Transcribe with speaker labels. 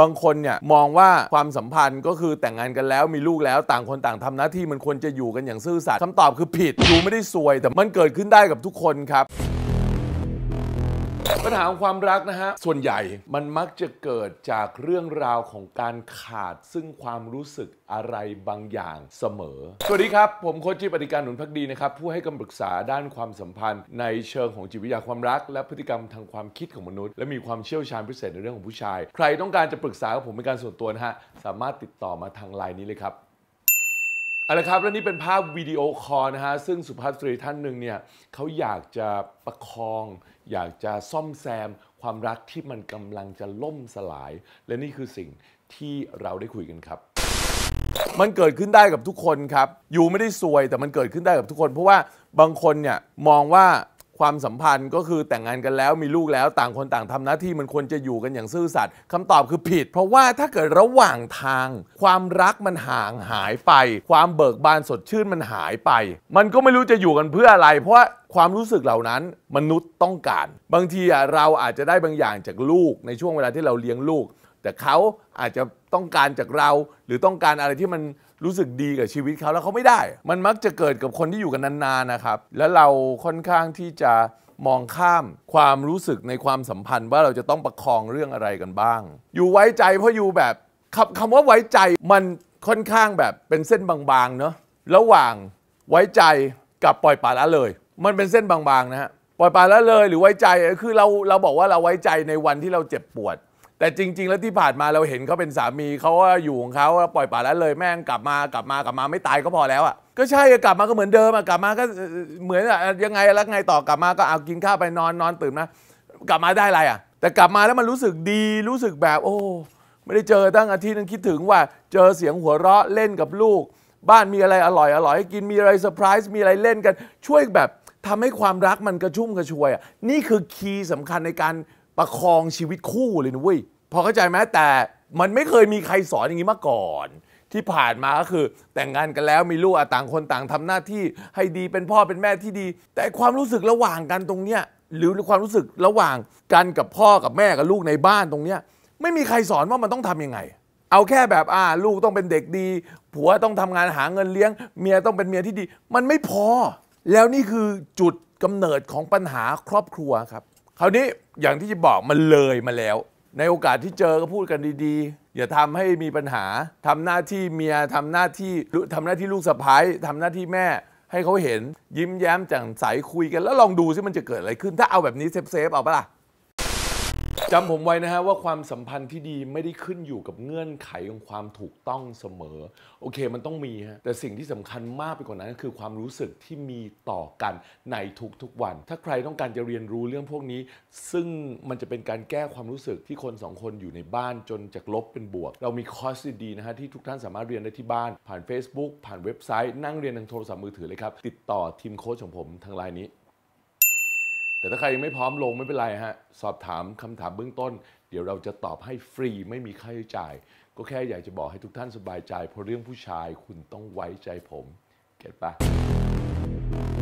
Speaker 1: บางคนเนี่ยมองว่าความสัมพันธ์ก็คือแต่งงานกันแล้วมีลูกแล้วต่างคนต่างทำหน้าที่มันควรจะอยู่กันอย่างซื่อสัตย์คำตอบคือผิดอยู่ไม่ได้ซวยแต่มันเกิดขึ้นได้กับทุกคนครับปัญหาของความรักนะฮะ ส่วนใหญ่ มันมักจะเกิดจากเรื่องราวของการขาดซึ่งความรู้สึกอะไรบางอย่างเสมอ สวัสดีครับ ผมโคชิปฏิการหนุนพักดีนะครับ ผู้ให้คำปรึกษาด้านความสัมพันธ์ ในเชิงของจิตวิทยาความรักและพฤติกรรมทางความคิดของมนุษย์ และมีความเชี่ยวชาญพิเศษในเรื่องของผู้ชาย ใครต้องการจะปรึกษากับผมเป็นการส่วนตัวนะฮะ สามารถติดต่อมาทางไลน์นี้เลยครับอะไรครับและนี่เป็นภาพวิดีโอ คอลนะฮะซึ่งสุภาพสตรีท่านหนึ่งเนี่ยเขาอยากจะประคอง อยากจะซ่อมแซมความรักที่มันกำลังจะล่มสลาย และนี่คือสิ่งที่เราได้คุยกันครับ มันเกิดขึ้นได้กับทุกคนครับ อยู่ไม่ได้ซวยแต่มันเกิดขึ้นได้กับทุกคน เพราะว่าบางคนเนี่ยมองว่าความสัมพันธ์ก็คือแต่งงานกันแล้วมีลูกแล้ว ต่างคนต่างทำหน้าที่มันควรจะอยู่กันอย่างซื่อสัตย์คำตอบคือผิด เพราะว่าถ้าเกิดระหว่างทาง ความรักมันห่างหายไป ความเบิกบานสดชื่นมันหายไป มันก็ไม่รู้จะอยู่กันเพื่ออะไร เพราะความรู้สึกเหล่านั้นมนุษย์ต้องการ บางทีเราอาจจะได้บางอย่างจากลูกในช่วงเวลาที่เราเลี้ยงลูกแต่เขาอาจจะต้องการจากเราหรือต้องการอะไรที่มันรู้สึกดีกับชีวิตเขาแล้วเขาไม่ได้ มันมักจะเกิดกับคนที่อยู่กันนานๆนะครับ แล้วเราค่อนข้างที่จะมองข้ามความรู้สึกในความสัมพันธ์ว่าเราจะต้องประคองเรื่องอะไรกันบ้าง อยู่ไว้ใจเพราะอยู่แบบคำคำว่าไว้ใจมันค่อนข้างแบบเป็นเส้นบางๆเนาะระหว่างไว้ใจกับปล่อยปละละเลย มันเป็นเส้นบางๆนะฮะปล่อยปละละเลยหรือไว้ใจคือเราเราบอกว่าเราไว้ใจในวันที่เราเจ็บปวดแต่จริงๆแล้วที่ผ่านมาเราเห็นเขาเป็นสามีเขาว่าอยู่ของเขาปล่อยป่าลวเลยแม่งกลับมากลับมากลับมาไม่ตายก็พอแล้วอ่ะก็ใช่กลับมาก็เหมือนเดิมอ่ะกลับมาก็เหมือนยังไงแล้วไงต่อกลับมาก็เอากินข้าวไปนอนนอนตื่นนะกลับมาได้ไรอ่ะ แต่กลับมาแล้วมันรู้สึกดีรู้สึกแบบ โอ้ไม่ได้เจอตั้งอาทิตย์นึงคิดถึงว่า เจอเสียงหัวเราะเล่นกับลูก บ้านมีอะไรอร่อยอร่อยกินมีอะไรเซอร์ไพรส์มีอะไรเล่นกันช่วยแบบทำให้ความรักมันกระชุ่มกระชวยอ่ะนี่คือคีย์สาคัญในการประคองชีวิตคู่เลยนะเว้ย พอเข้าใจไหมแต่มันไม่เคยมีใครสอนอย่างนี้มาก่อน ที่ผ่านมาก็คือ แต่งงานกันแล้วมีลูกต่างคนต่างทำหน้าที่ให้ดีเป็นพ่อเป็นแม่ที่ดี แต่ความรู้สึกระหว่างกันตรงเนี้ยหรือความรู้สึกระหว่างกันกับพ่อกับแม่กับลูกในบ้านตรงเนี้ย ไม่มีใครสอนว่ามันต้องทํำยังไง เอาแค่แบบอ่าลูกต้องเป็นเด็กดี ผัวต้องทำงานหาเงินเลี้ยงเมียต้องเป็นเมียที่ดี มันไม่พอ แล้วนี่คือจุดกำเนิดของปัญหาครอบครัวครับคราวนี้อย่างที่จะบอกมันเลยมาแล้ว ในโอกาสที่เจอก็พูดกันดีๆ อย่าทำให้มีปัญหาทำหน้าที่เมียทำหน้าที่ทำหน้าที่ลูกสะพ้ายทำหน้าที่แม่ ให้เขาเห็นยิ้มแย้มแจ่มใสคุยกันแล้วลองดูซิมันจะเกิดอะไรขึ้นถ้าเอาแบบนี้เซฟๆเอาปะล่ะจำผมไว้นะฮะว่าความสัมพันธ์ที่ดีไม่ได้ขึ้นอยู่กับเงื่อนไขของความถูกต้องเสมอ โอเคมันต้องมีฮะแต่สิ่งที่สำคัญมากไปกว่านั้นคือความรู้สึกที่มีต่อกันในทุกๆวัน ถ้าใครต้องการจะเรียนรู้เรื่องพวกนี้ ซึ่งมันจะเป็นการแก้ความรู้สึกที่คน 2 คนอยู่ในบ้านจนจากลบเป็นบวก เรามีคอร์สดีๆนะฮะที่ทุกท่านสามารถเรียนได้ที่บ้าน ผ่าน Facebook ผ่านเว็บไซต์นั่งเรียนทางโทรศัพท์มือถือเลยครับติดต่อทีมโค้ชของผมทางไลน์นี้แต่ถ้าใครยังไม่พร้อมลงไม่เป็นไรฮะ สอบถามคำถามเบื้องต้น เดี๋ยวเราจะตอบให้ฟรีไม่มีค่าใช้จ่าย ก็แค่อยากจะบอกให้ทุกท่านสบายใจเพราะเรื่องผู้ชายคุณต้องไว้ใจผม เก็ตปะ